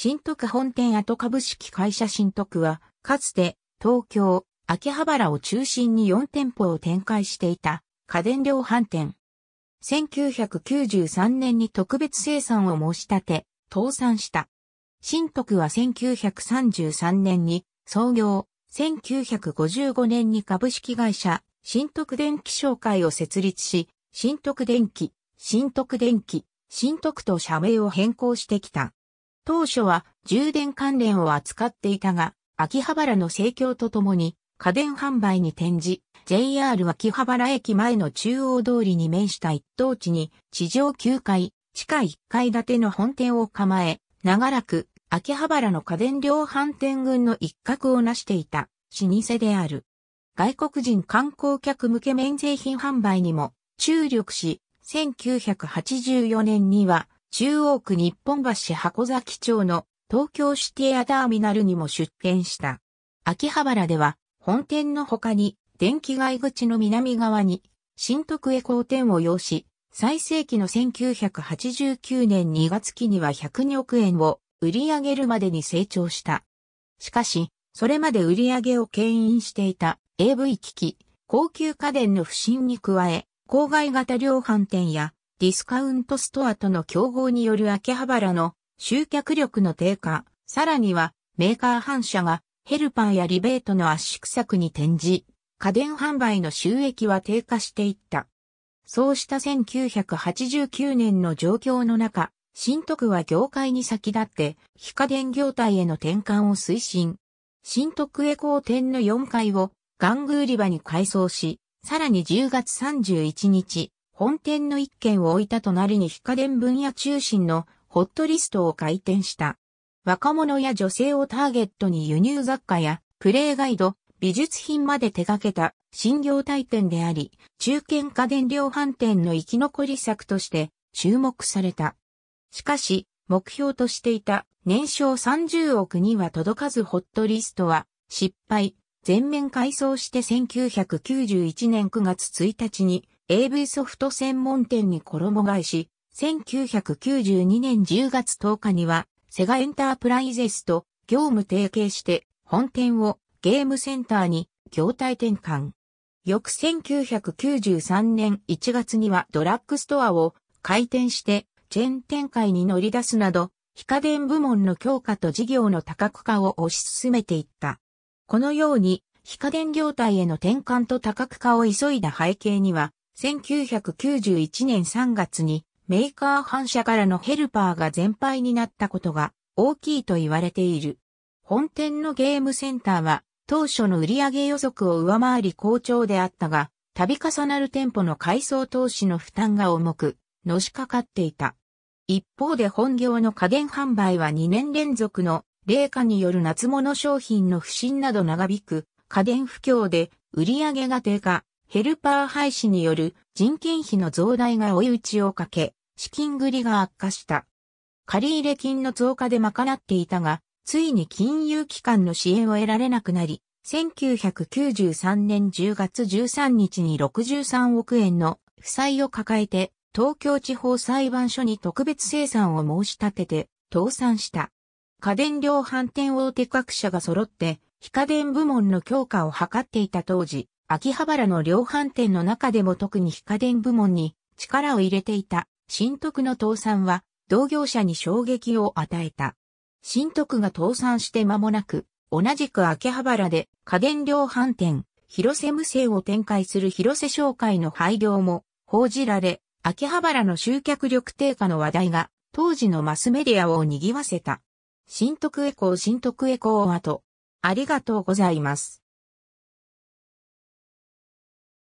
新徳本店跡株式会社新徳は、かつて東京、秋葉原を中心に4店舗を展開していた家電量販店。1993年に特別生産を申し立て、倒産した。新徳は1933年に創業、1955年に株式会社、新徳電気商会を設立し、新徳電機、新徳電機、新徳と社名を変更してきた。当初は充電関連を扱っていたが、秋葉原の盛況とともに家電販売に転じ、JR 秋葉原駅前の中央通りに面した一等地に地上9階、地下1階建ての本店を構え、長らく秋葉原の家電量販店群の一角を成していた老舗である。外国人観光客向け免税品販売にも注力し、1984年には中央区日本橋箱崎町の東京シティアターミナルにも出店した。秋葉原では本店の他に電気街口の南側に新徳へ公店を要し、最盛期の1989年2月期には102億円を売り上げるまでに成長した。しかし、それまで売り上げを牽引していた AV 機器、高級家電の不振に加え、郊外型量販店やディスカウントストアとの競合による秋葉原の集客力の低下、さらにはメーカー反射がヘルパーやリベートの圧縮策に転じ、家電販売の収益は低下していった。そうした1989年の状況の中、新徳は業界に先立って非家電業態への転換を推進。新徳エコー店の4階を玩具売り場に改装し、さらに10月31日、本店の一軒を置いた隣に非家電分野中心のホットリストを開店した。若者や女性をターゲットに輸入雑貨やプレイガイド、美術品まで手掛けた新業態店であり、中堅家電量販店の生き残り策として注目された。しかし、目標としていた年商30億には届かずホットリストは失敗、全面改装して1991年9月1日に AV ソフト専門店に衣替えし、1992年10月10日には、セガエンタープライゼスと業務提携して本店をゲームセンターに業態転換。翌1993年1月にはドラッグストアを開店してチェーン展開に乗り出すなど、非家電部門の強化と事業の多角化を推し進めていった。このように、非家電業態への転換と多角化を急いだ背景には、1991年3月にメーカー反社からのヘルパーが全廃になったことが大きいと言われている。本店のゲームセンターは当初の売上予測を上回り好調であったが、度重なる店舗の改装投資の負担が重く、のしかかっていた。一方で本業の家電販売は2年連続の冷夏による夏物商品の不振など長引く家電不況で売上が低下、ヘルパー廃止による人件費の増大が追い打ちをかけ、資金繰りが悪化した。借入金の増加で賄っていたが、ついに金融機関の支援を得られなくなり、1993年10月13日に63億円の負債を抱えて、東京地方裁判所に特別生産を申し立てて、倒産した。家電量販店大手各社が揃って、非家電部門の強化を図っていた当時、秋葉原の量販店の中でも特に非家電部門に力を入れていた新徳の倒産は同業者に衝撃を与えた。新徳が倒産して間もなく、同じく秋葉原で家電量販店、広瀬無線を展開する広瀬商会の廃業も報じられ、秋葉原の集客力低下の話題が当時のマスメディアを賑わせた。新徳エコー新徳エコーアと、ありがとうございます。